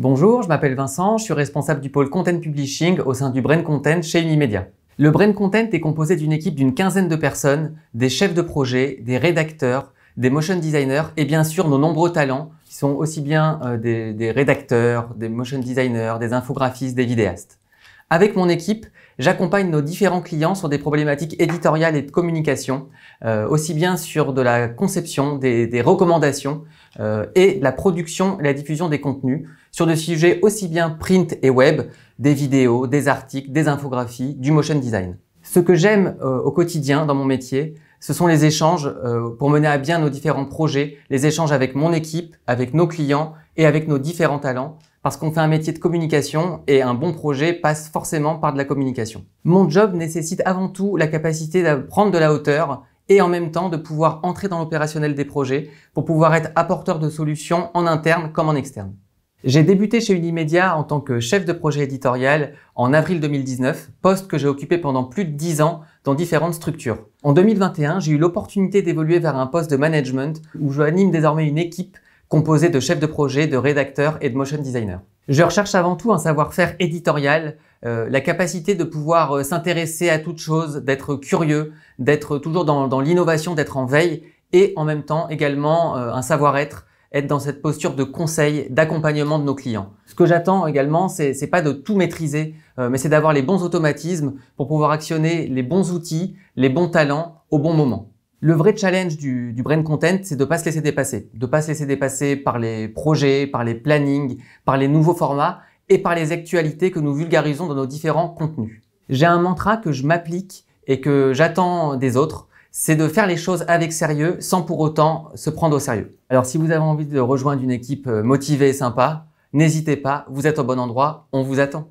Bonjour, je m'appelle Vincent, je suis responsable du pôle Content Publishing au sein du Brain Content chez Unimedia. Le Brain Content est composé d'une équipe d'une quinzaine de personnes, des chefs de projet, des rédacteurs, des motion designers et bien sûr nos nombreux talents qui sont aussi bien euh, des, des rédacteurs, des motion designers, des infographistes, des vidéastes. Avec mon équipe, j'accompagne nos différents clients sur des problématiques éditoriales et de communication, euh, aussi bien sur de la conception, des, recommandations euh, et la production et la diffusion des contenus, sur des sujets aussi bien print et web, des vidéos, des articles, des infographies, du motion design. Ce que j'aime euh, au quotidien dans mon métier, ce sont les échanges pour mener à bien nos différents projets, les échanges avec mon équipe, avec nos clients et avec nos différents talents, parce qu'on fait un métier de communication et un bon projet passe forcément par de la communication. Mon job nécessite avant tout la capacité d'apprendre de la hauteur et en même temps de pouvoir entrer dans l'opérationnel des projets pour pouvoir être apporteur de solutions en interne comme en externe. J'ai débuté chez Unimedia en tant que chef de projet éditorial en avril 2019, poste que j'ai occupé pendant plus de 10 ans dans différentes structures. En 2021, j'ai eu l'opportunité d'évoluer vers un poste de management où je anime désormais une équipe composé de chefs de projet, de rédacteurs et de motion designers. Je recherche avant tout un savoir-faire éditorial, euh, la capacité de pouvoir euh, s'intéresser à toute chose, d'être curieux, d'être toujours dans, l'innovation, d'être en veille, et en même temps également euh, un savoir-être, être dans cette posture de conseil, d'accompagnement de nos clients. Ce que j'attends également, c'est, n'est pas de tout maîtriser, mais c'est d'avoir les bons automatismes pour pouvoir actionner les bons outils, les bons talents au bon moment. Le vrai challenge du, brain content, c'est de ne pas se laisser dépasser. De ne pas se laisser dépasser par les projets, par les plannings, par les nouveaux formats et par les actualités que nous vulgarisons dans nos différents contenus. J'ai un mantra que je m'applique et que j'attends des autres, c'est de faire les choses avec sérieux sans pour autant se prendre au sérieux. Alors si vous avez envie de rejoindre une équipe euh, motivée et sympa, n'hésitez pas, vous êtes au bon endroit, on vous attend.